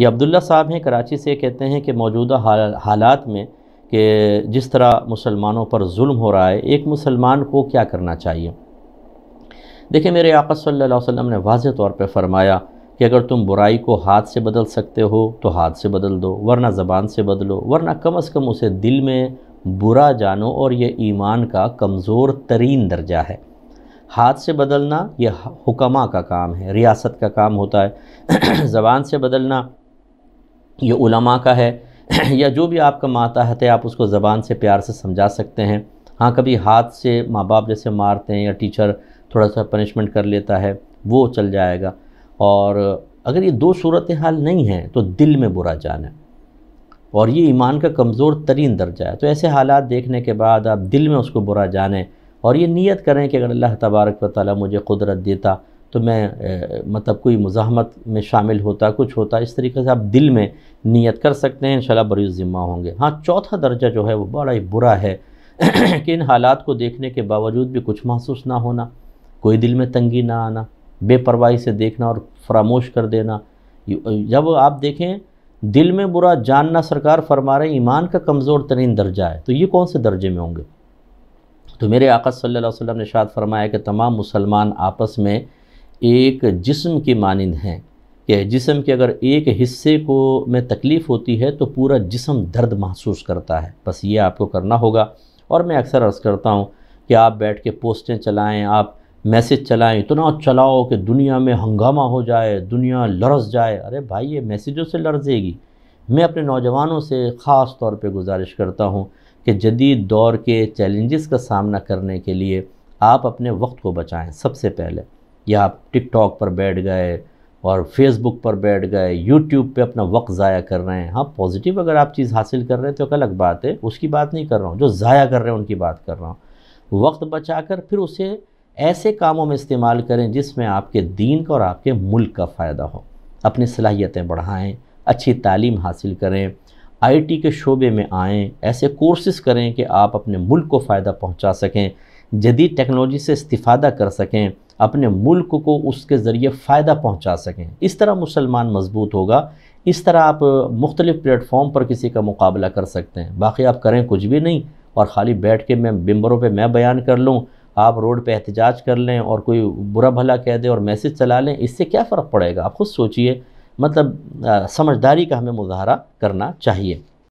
ये अब्दुल्ला साहब हैं कराची से कहते हैं कि मौजूदा हालात में कि जिस तरह मुसलमानों पर जुल्म हो रहा है एक मुसलमान को क्या करना चाहिए देखिए मेरे आका सल्लल्लाहु अलैहि वसल्लम ने वाज तौर पर फरमाया कि अगर तुम बुराई को हाथ से बदल सकते हो तो हाथ से बदल दो वरना ज़बान से बदलो वरना कम अज़ कम उसे दिल में बुरा जानो और यह ईमान का कमज़ोर तरीन दर्जा है हाथ से बदलना यह हुकमा का काम है रियासत का काम होता है ज़बान से बदलना ये उलमा का है या जो भी आपका माताहत है तो आप उसको ज़बान से प्यार से समझा सकते हैं हाँ कभी हाथ से माँ बाप जैसे मारते हैं या टीचर थोड़ा सा पनिशमेंट कर लेता है वो चल जाएगा और अगर ये दो सूरत हाल नहीं है तो दिल में बुरा जाना और ये ईमान का कमज़ोर तरीन दर्जा है तो ऐसे हालात देखने के बाद आप दिल में उसको बुरा जानें और ये नीयत करें कि अगर अल्लाह तबारक व ताली मुझे कुदरत देता तो मैं मतलब कोई मुजामत में शामिल होता कुछ होता इस तरीके से आप दिल में नीयत कर सकते हैं इन बरी ज़िम्मा होंगे हाँ चौथा दर्जा जो है वो बड़ा ही बुरा है कि इन हालात को देखने के बावजूद भी कुछ महसूस ना होना कोई दिल में तंगी ना आना बेपरवाही से देखना और फरामोश कर देना जब आप देखें दिल में बुरा जानना सरकार फरमा रहे ईमान का कमज़ोर तरीन दर्जा है तो ये कौन से दर्जे में होंगे तो मेरे आका सल्ला अलैहि ने शाद फरमाया कि तमाम मुसलमान आपस में एक जिस्म के मानंद हैं कि जिसम के अगर एक हिस्से को में तकलीफ़ होती है तो पूरा जिसम दर्द महसूस करता है बस ये आपको करना होगा और मैं अक्सर अर्ज़ करता हूँ कि आप बैठ के पोस्टें चलाएं आप मैसेज चलाएं इतना चलाओ कि दुनिया में हंगामा हो जाए दुनिया लरस जाए अरे भाई ये मैसेजों से लरजेगी मैं अपने नौजवानों से ख़ास तौर पर गुजारिश करता हूँ कि जदीद दौर के चैलेंजेस का सामना करने के लिए आप अपने वक्त को बचाएं सबसे पहले या आप टिकटॉक पर बैठ गए और फेसबुक पर बैठ गए यूट्यूब पे अपना वक्त ज़ाया कर रहे हैं हाँ पॉजिटिव अगर आप चीज़ हासिल कर रहे हैं तो एक अलग बात है उसकी बात नहीं कर रहा हूँ जो ज़ाया कर रहे हैं उनकी बात कर रहा हूँ वक्त बचा कर फिर उसे ऐसे कामों में इस्तेमाल करें जिसमें आपके दीन का और आपके मुल्क का फ़ायदा हो अपनी सलाहियतें बढ़ाएँ अच्छी तालीम हासिल करें आई के शोबे में आएँ ऐसे कोर्सेस करें कि आप अपने मुल्क को फ़ायदा पहुँचा सकें जदीद टेक्नोलॉजी से इस्तीफ़ादा कर सकें अपने मुल्क को उसके ज़रिए फ़ायदा पहुंचा सकें इस तरह मुसलमान मजबूत होगा इस तरह आप मुख्तलिफ़ प्लेटफॉर्म पर किसी का मुकाबला कर सकते हैं बाकी आप करें कुछ भी नहीं और ख़ाली बैठ के मैं बिम्बरों पर मैं बयान कर लूँ आप रोड पर एहतजाज कर लें और कोई बुरा भला कह दें और मैसेज चला लें इससे क्या फ़र्क पड़ेगा आप खुद सोचिए मतलब समझदारी का हमें मुजाहरा करना चाहिए